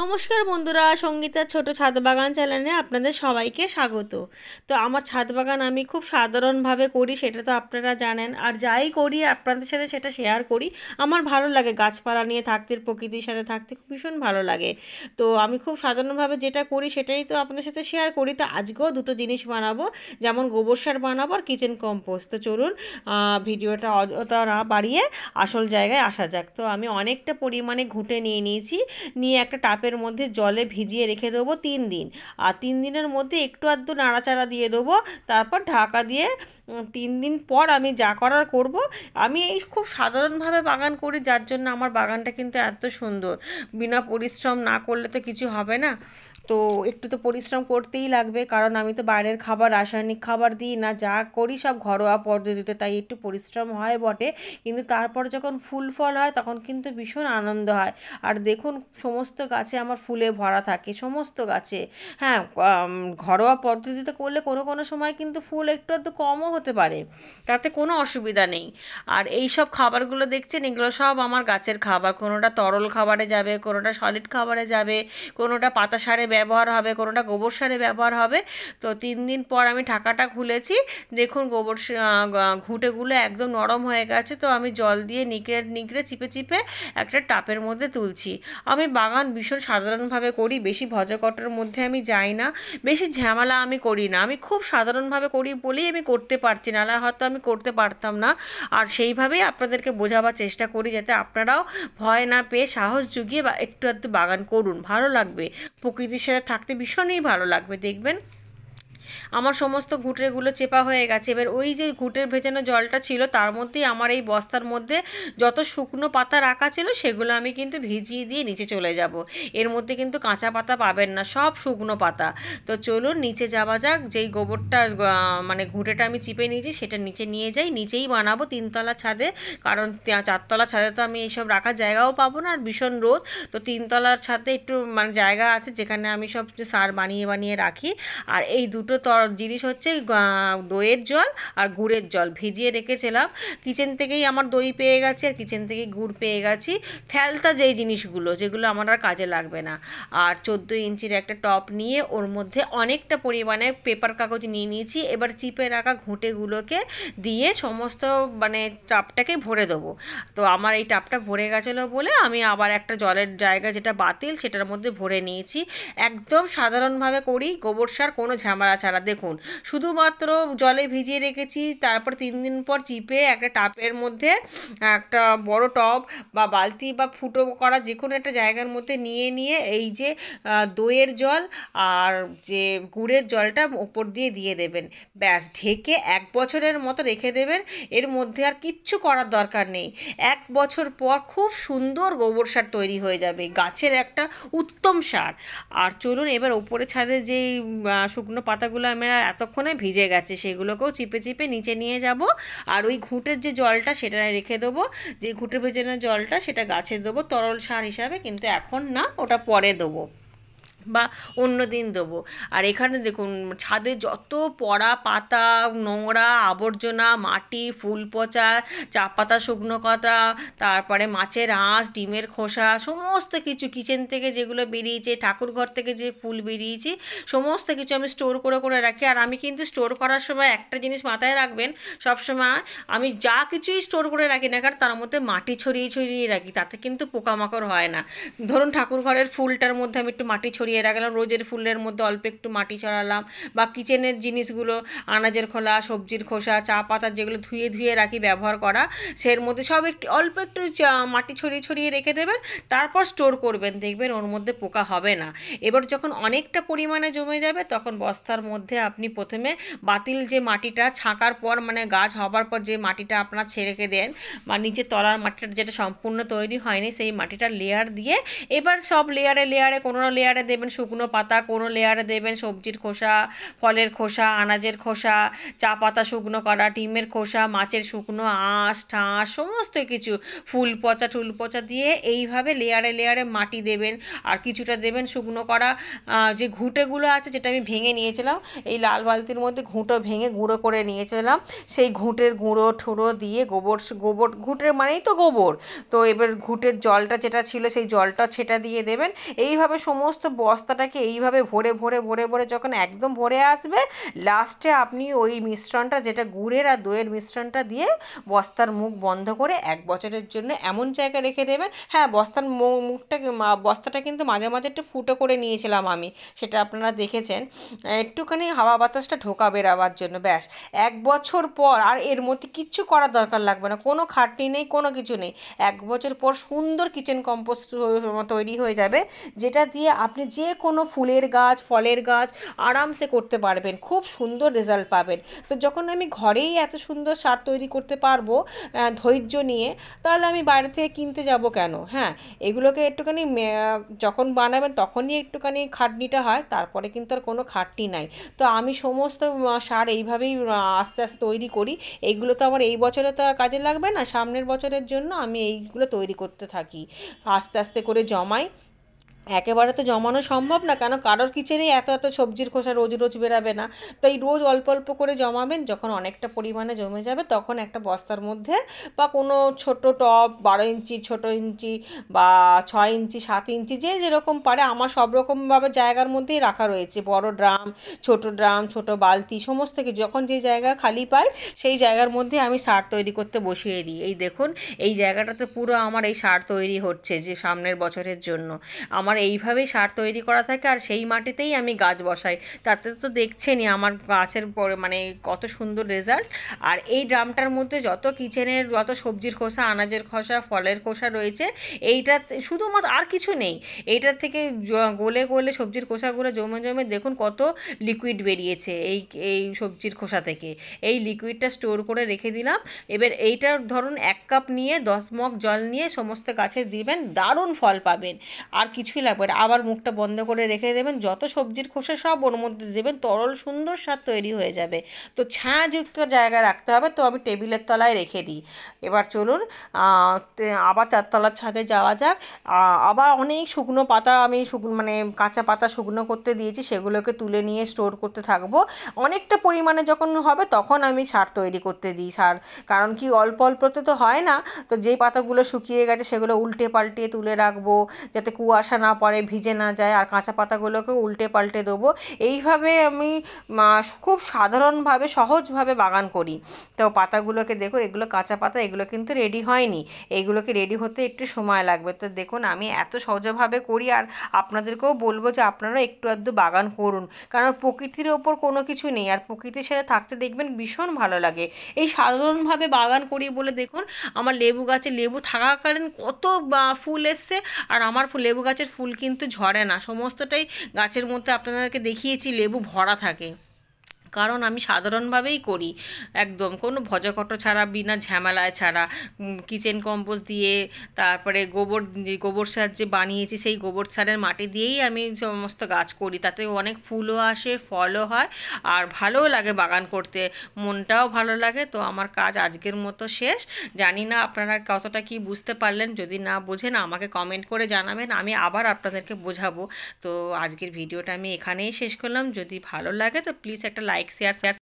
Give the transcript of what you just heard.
নমস্কার বন্ধুরা সঙ্গীতার ছোট ছাদ বাগান চ্যানেলে আপনাদের সবাইকে স্বাগত তো আমার ছাদ বাগান আমি খুব সাধারণভাবে করি সেটা তো আপনারা জানেন আর যাই করি আপনাদের সাথে সেটা শেয়ার করি আমার ভালো লাগে গাছপালা নিয়ে থাকতে প্রকৃতির সাথে থাকতে খুব ভীষণ ভালো লাগে তো আমি খুব সাধারণভাবে যেটা করি সেটাই তো আপনাদের সাথে শেয়ার করি তো আজকেও দুটো জিনিস বানাবো যেমন গোবর সার বানাবো আর কিচেন কম্পোস্ট তো চলুন ভিডিওটা অযথা না বাড়িয়ে আসল জায়গায় আসা যাক তো আমি অনেকটা পরিমাণে ঘুঁটে নিয়ে নিয়েছি নিয়ে একটা টাপে কাপের মধ্যে জলে ভিজিয়ে রেখে দেবো তিন দিন আর তিন দিনের মধ্যে একটু আধটু নাড়াচাড়া দিয়ে দেবো তারপর ঢাকা দিয়ে তিন দিন পর আমি যা করার করব আমি এই খুব সাধারণভাবে বাগান করি যার জন্য আমার বাগানটা কিন্তু এত সুন্দর বিনা পরিশ্রম না করলে তো কিছু হবে না তো একটু তো পরিশ্রম করতেই লাগবে কারণ আমি তো বাইরের খাবার রাসায়নিক খাবার দিই না যা করি সব ঘরোয়া পদ্ধতিতে তাই একটু পরিশ্রম হয় বটে কিন্তু তারপর যখন ফুল ফল হয় তখন কিন্তু ভীষণ আনন্দ হয় আর দেখুন সমস্ত গাছে আমার ফুলে ভরা থাকে সমস্ত গাছে হ্যাঁ ঘরোয়া পদ্ধতিতে করলে কোনো কোনো সময় কিন্তু ফুল একটু একটু কমও হতে পারে তাতে কোনো অসুবিধা নেই আর এই সব খাবারগুলো দেখছেন এগুলো সব আমার গাছের খাবার কোনোটা তরল খাবারে যাবে কোনোটা সলিড খাবারে যাবে কোনোটা পাতা সারে ব্যবহার হবে কোনোটা গোবর সারে ব্যবহার হবে তো তিন দিন পর আমি ঢাকাটা খুলেছি দেখুন গোবর ঘুঁটেগুলো একদম নরম হয়ে গেছে তো আমি জল দিয়ে নিকড়ে নিকড়ে চিপে চিপে একটা টাপের মধ্যে তুলছি আমি বাগান ভীষণ সাধারণভাবে করি বেশি ভজকটের মধ্যে আমি যাই না বেশি ঝামেলা আমি করি না আমি খুব সাধারণভাবে করি বলেই আমি করতে পারছি না হয়তো আমি করতে পারতাম না আর সেইভাবেই আপনাদেরকে বোঝাবার চেষ্টা করি যাতে আপনারাও ভয় না পেয়ে সাহস জুগিয়ে বা একটু একটু বাগান করুন ভালো লাগবে প্রকৃতির ছেড়ে থাকতে ভীষণই ভালো লাগবে দেখবেন আমার সমস্ত ঘুঁটরেগুলো চেপা হয়ে গেছে এবার ওই যে ঘুঁটের ভেজানো জলটা ছিল তার মধ্যেই আমার এই বস্তার মধ্যে যত শুকনো পাতা রাখা ছিল সেগুলো আমি কিন্তু ভিজিয়ে দিয়ে নিচে চলে যাব এর মধ্যে কিন্তু কাঁচা পাতা পাবেন না সব শুকনো পাতা তো চলুন নিচে যাওয়া যাক যেই গোবরটা মানে ঘুঁটেটা আমি চিপে নিয়েছি সেটা নিচে নিয়ে যাই নিচেই বানাবো তিনতলা ছাদে কারণ চারতলা ছাদে তো আমি এইসব রাখার জায়গাও পাবো না আর ভীষণ রোদ তো তিনতলার ছাদে একটু মানে জায়গা আছে যেখানে আমি সব সার বানিয়ে বানিয়ে রাখি আর এই দুটো তর জিনিস হচ্ছে দইয়ের জল আর গুড়ের জল ভিজিয়ে রেখেছিলাম কিচেন থেকেই আমার দই পেয়ে গেছে আর কিচেন থেকেই গুড় পেয়ে গেছি ফেলতা যেই জিনিসগুলো যেগুলো আমার আর কাজে লাগবে না আর চোদ্দো ইঞ্চির একটা টপ নিয়ে ওর মধ্যে অনেকটা পরিমাণে পেপার কাগজ নিয়ে নিয়েছি এবার চিপে রাখা ঘুঁটেগুলোকে দিয়ে সমস্ত মানে টাপটাকে ভরে দেবো তো আমার এই টাপটা ভরে গেছিলো বলে আমি আবার একটা জলের জায়গা যেটা বাতিল সেটার মধ্যে ভরে নিয়েছি একদম সাধারণভাবে করি গোবর সার কোনো ঝামেলা ছাড়া দেখুন শুধুমাত্র জলে ভিজিয়ে রেখেছি তারপর তিন দিন পর চিপে একটা টাপের মধ্যে একটা বড় টব বা বালতি বা ফুটো করা যে কোনো একটা জায়গার মধ্যে নিয়ে নিয়ে এই যে দইয়ের জল আর যে গুড়ের জলটা ওপর দিয়ে দিয়ে দেবেন ব্যাস ঢেকে এক বছরের মতো রেখে দেবেন এর মধ্যে আর কিচ্ছু করার দরকার নেই এক বছর পর খুব সুন্দর গোবর সার তৈরি হয়ে যাবে গাছের একটা উত্তম সার আর চলুন এবার ওপরে ছাদে যেই শুকনো পাতাগুলো যেগুলো আমার এতক্ষণে ভিজে গেছে সেগুলোকেও চিপে চিপে নিচে নিয়ে যাব আর ওই ঘুঁটের যে জলটা সেটা রেখে দেবো যে ঘুঁটে ভেজানোর জলটা সেটা গাছে দেবো তরল সার হিসাবে কিন্তু এখন না ওটা পরে দেবো বা অন্য দিন দেবো আর এখানে দেখুন ছাদে যত পড়া পাতা নোংরা আবর্জনা মাটি ফুল পচা চা পাতা শুকনো কথা তারপরে মাছের আঁশ ডিমের খোসা সমস্ত কিছু কিচেন থেকে যেগুলো বেরিয়েছে ঠাকুর ঘর থেকে যে ফুল বেরিয়েছে সমস্ত কিছু আমি স্টোর করে করে রাখি আর আমি কিন্তু স্টোর করার সময় একটা জিনিস মাথায় রাখবেন সবসময় আমি যা কিছুই স্টোর করে রাখি না কারণ তার মধ্যে মাটি ছড়িয়ে ছড়িয়ে রাখি তাতে কিন্তু পোকামাকড় হয় না ধরুন ঠাকুর ঘরের ফুলটার মধ্যে আমি একটু মাটি ছড়িয়ে এটা রাখলাম রোজের ফুলের মধ্যে অল্প একটু মাটি ছড়ালাম বা কিচেনের জিনিসগুলো আনাজের খোলা সবজির খোসা চা পাতা যেগুলো ধুয়ে ধুয়ে রাখি ব্যবহার করা সের মধ্যে সব একটু অল্প একটু মাটি ছড়িয়ে ছড়িয়ে রেখে দেবেন তারপর স্টোর করবেন দেখবেন ওর মধ্যে পোকা হবে না এবার যখন অনেকটা পরিমাণে জমে যাবে তখন বস্তার মধ্যে আপনি প্রথমে বাতিল যে মাটিটা ছাঁকার পর মানে গাছ হবার পর যে মাটিটা আপনার ছেড়েকে দেন বা নিচে তলার মাটিটা যেটা সম্পূর্ণ তৈরি হয়নি সেই মাটিটা লেয়ার দিয়ে এবার সব লেয়ারে লেয়ারে কোনো লেয়ারে দেবেন দেবেন শুকনো পাতা কোনো লেয়ারে দেবেন সবজির খোসা ফলের খোসা আনাজের খোসা চা পাতা শুকনো করা ডিমের খোসা মাছের শুকনো আঁশ ঠাঁস সমস্ত কিছু ফুল পচা টুল পচা দিয়ে এইভাবে লেয়ারে লেয়ারে মাটি দেবেন আর কিছুটা দেবেন শুকনো করা যে ঘুঁটেগুলো আছে যেটা আমি ভেঙে নিয়েছিলাম এই লাল বালতির মধ্যে ঘুঁটো ভেঙে গুঁড়ো করে নিয়েছিলাম সেই ঘুঁটের গুঁড়ো ঠুড়ো দিয়ে গোবর গোবর ঘুঁটের মানেই তো গোবর তো এবার ঘুঁটের জলটা যেটা ছিল সেই জলটা সেটা দিয়ে দেবেন এইভাবে সমস্ত বস্তাটাকে এইভাবে ভরে ভরে ভরে ভরে যখন একদম ভরে আসবে লাস্টে আপনি ওই মিশ্রণটা যেটা গুড়ের আর দইয়ের মিশ্রণটা দিয়ে বস্তার মুখ বন্ধ করে এক বছরের জন্য এমন জায়গায় রেখে দেবেন হ্যাঁ বস্তার মুখটা বস্তাটা কিন্তু মাঝে মাঝে একটু ফুটো করে নিয়েছিলাম আমি সেটা আপনারা দেখেছেন একটুখানি হাওয়া বাতাসটা ঢোকা বেরাবার জন্য ব্যাস এক বছর পর আর এর মধ্যে কিচ্ছু করার দরকার লাগবে না কোনো খাটনি নেই কোনো কিছু নেই এক বছর পর সুন্দর কিচেন কম্পোস্ট তৈরি হয়ে যাবে যেটা দিয়ে আপনি যে কোনো ফুলের গাছ ফলের গাছ আরামসে করতে পারবেন খুব সুন্দর রেজাল্ট পাবেন তো যখন আমি ঘরেই এত সুন্দর সার তৈরি করতে পারবো ধৈর্য নিয়ে তাহলে আমি বাইরে থেকে কিনতে যাব কেন হ্যাঁ এগুলোকে একটুখানি যখন বানাবেন তখনই একটুখানি খাটনিটা হয় তারপরে কিন্তু আর কোনো খাটনি নাই তো আমি সমস্ত সার এইভাবেই আস্তে আস্তে তৈরি করি এইগুলো তো আমার এই বছরে তো আর কাজে লাগবে না সামনের বছরের জন্য আমি এইগুলো তৈরি করতে থাকি আস্তে আস্তে করে জমাই একেবারে তো জমানো সম্ভব না কেন কারোর কিচেনেই এত এত সবজির খোসা রোজ রোজ বেরাবে না তাই রোজ অল্প অল্প করে জমাবেন যখন অনেকটা পরিমাণে জমে যাবে তখন একটা বস্তার মধ্যে বা কোনো ছোট টপ বারো ইঞ্চি ছোট ইঞ্চি বা ছয় ইঞ্চি সাত ইঞ্চি যে যেরকম পারে আমার সব রকমভাবে জায়গার মধ্যেই রাখা রয়েছে বড় ড্রাম ছোট ড্রাম ছোট বালতি সমস্ত কিছু যখন যে জায়গা খালি পাই সেই জায়গার মধ্যে আমি সার তৈরি করতে বসিয়ে দিই এই দেখুন এই জায়গাটাতে পুরো আমার এই সার তৈরি হচ্ছে যে সামনের বছরের জন্য আমার এইভাবেই সার তৈরি করা থাকে আর সেই মাটিতেই আমি গাছ বসাই তাতে তো দেখছেনই আমার গাছের পরে মানে কত সুন্দর রেজাল্ট আর এই ড্রামটার মধ্যে যত কিচেনের যত সবজির খোসা আনাজের খোসা ফলের খোসা রয়েছে এইটা শুধুমাত্র আর কিছু নেই এইটার থেকে গোলে গোলে সবজির খোসাগুলো জমে জমে দেখুন কত লিকুইড বেরিয়েছে এই এই সবজির খোসা থেকে এই লিকুইডটা স্টোর করে রেখে দিলাম এবার এইটার ধরুন এক কাপ নিয়ে দশ মগ জল নিয়ে সমস্ত গাছে দিবেন দারুণ ফল পাবেন আর কিছুই লাগবে আবার মুখটা বন্ধ করে রেখে দেবেন যত সবজির খোসা সব ওর মধ্যে দেবেন তরল সুন্দর স্বাদ তৈরি হয়ে যাবে তো ছায়াযুক্ত জায়গায় রাখতে হবে তো আমি টেবিলের তলায় রেখে দিই এবার চলুন আবার চারতলার ছাদে যাওয়া যাক আবার অনেক শুকনো পাতা আমি শুকনো মানে কাঁচা পাতা শুকনো করতে দিয়েছি সেগুলোকে তুলে নিয়ে স্টোর করতে থাকবো অনেকটা পরিমাণে যখন হবে তখন আমি সার তৈরি করতে দিই সার কারণ কি অল্প অল্পতে তো হয় না তো যেই পাতাগুলো শুকিয়ে গেছে সেগুলো উল্টে পাল্টে তুলে রাখবো যাতে কুয়াশা না পরে ভিজে না যায় আর কাঁচা পাতাগুলোকে উল্টে পাল্টে দেবো এইভাবে আমি খুব সাধারণভাবে সহজভাবে বাগান করি তো পাতাগুলোকে দেখো এগুলো কাঁচা পাতা এগুলো কিন্তু রেডি হয়নি এগুলোকে রেডি হতে একটু সময় লাগবে তো দেখুন আমি এত সহজভাবে করি আর আপনাদেরকেও বলবো যে আপনারা একটু আধটু বাগান করুন কারণ প্রকৃতির ওপর কোনো কিছু নেই আর প্রকৃতির সাথে থাকতে দেখবেন ভীষণ ভালো লাগে এই সাধারণভাবে বাগান করি বলে দেখুন আমার লেবু গাছে লেবু থাকাকালীন কত ফুল এসছে আর আমার লেবু গাছের ফুল কিন্তু ঝরে না সমস্তটাই গাছের মধ্যে আপনাদেরকে দেখিয়েছি লেবু ভরা থাকে কারণ আমি সাধারণভাবেই করি একদম কোনো ভজাকটো ছাড়া বিনা ঝামেলায় ছাড়া কিচেন কম্পোস্ট দিয়ে তারপরে গোবর গোবর সার যে বানিয়েছি সেই গোবর সারের মাটি দিয়েই আমি সমস্ত গাছ করি তাতে অনেক ফুলও আসে ফলও হয় আর ভালোও লাগে বাগান করতে মনটাও ভালো লাগে তো আমার কাজ আজকের মতো শেষ জানি না আপনারা কতটা কি বুঝতে পারলেন যদি না বোঝেন আমাকে কমেন্ট করে জানাবেন আমি আবার আপনাদেরকে বোঝাবো তো আজকের ভিডিওটা আমি এখানেই শেষ করলাম যদি ভালো লাগে তো প্লিজ একটা লাইক Gracias.